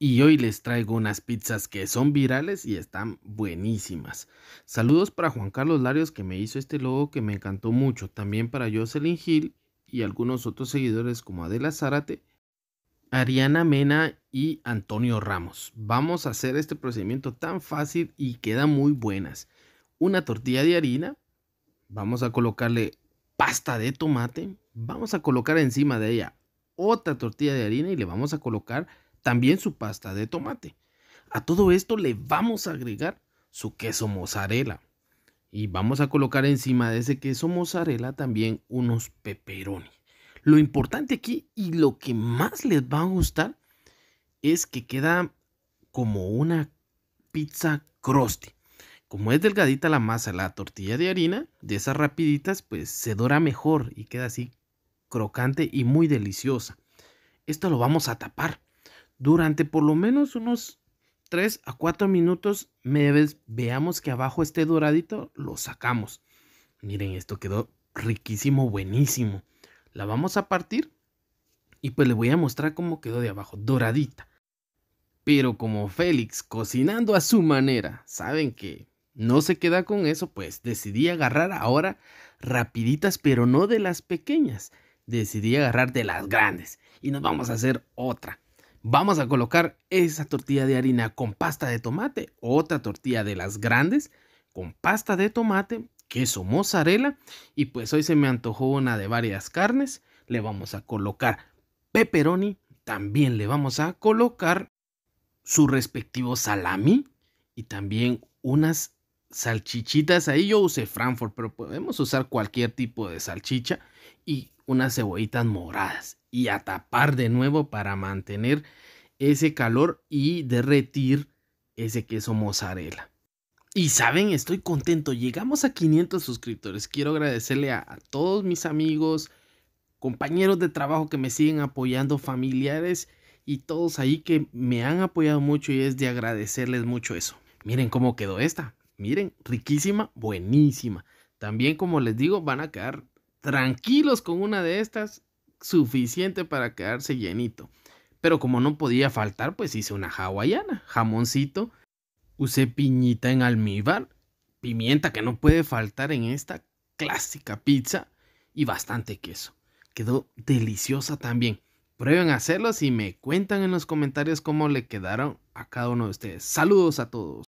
Y hoy les traigo unas pizzas que son virales y están buenísimas. Saludos para Juan Carlos Larios que me hizo este logo que me encantó mucho. También para Jocelyn Gil y algunos otros seguidores como Adela Zárate, Ariana Mena y Antonio Ramos. Vamos a hacer este procedimiento tan fácil y quedan muy buenas. Una tortilla de harina. Vamos a colocarle pasta de tomate. Vamos a colocar encima de ella otra tortilla de harina y le vamos a colocar también su pasta de tomate. A todo esto le vamos a agregar su queso mozzarella. Y vamos a colocar encima de ese queso mozzarella también unos peperoni. Lo importante aquí y lo que más les va a gustar es que queda como una pizza crusty. Como es delgadita la masa, la tortilla de harina, de esas rapiditas, pues se dora mejor y queda así crocante y muy deliciosa. Esto lo vamos a tapar durante por lo menos unos 3 a 4 minutos, me veamos que abajo esté doradito, lo sacamos. Miren, esto quedó riquísimo, buenísimo. La vamos a partir y pues le voy a mostrar cómo quedó de abajo, doradita. Pero como Félix cocinando a su manera, saben que no se queda con eso, pues decidí agarrar ahora rapiditas, pero no de las pequeñas. Decidí agarrar de las grandes y nos vamos a hacer otra. Vamos a colocar esa tortilla de harina con pasta de tomate, otra tortilla de las grandes con pasta de tomate, queso mozzarella y pues hoy se me antojó una de varias carnes. Le vamos a colocar pepperoni, también le vamos a colocar su respectivo salami y también unas salchichitas. Ahí yo usé Frankfurt, pero podemos usar cualquier tipo de salchicha y unas cebollitas moradas. Y a tapar de nuevo para mantener ese calor y derretir ese queso mozzarella. Y saben, estoy contento. Llegamos a 500 suscriptores. Quiero agradecerle a, todos mis amigos, compañeros de trabajo que me siguen apoyando, familiares y todos ahí que me han apoyado mucho y es de agradecerles mucho eso. Miren cómo quedó esta miren, riquísima, buenísima. También, como les digo, van a quedar tranquilos con una de estas, suficiente para quedarse llenito. Pero como no podía faltar, pues hice una hawaiana, jamoncito, usé piñita en almíbar, pimienta que no puede faltar en esta clásica pizza y bastante queso. Quedó deliciosa también. Prueben a hacerlos y me cuentan en los comentarios cómo le quedaron a cada uno de ustedes. Saludos a todos.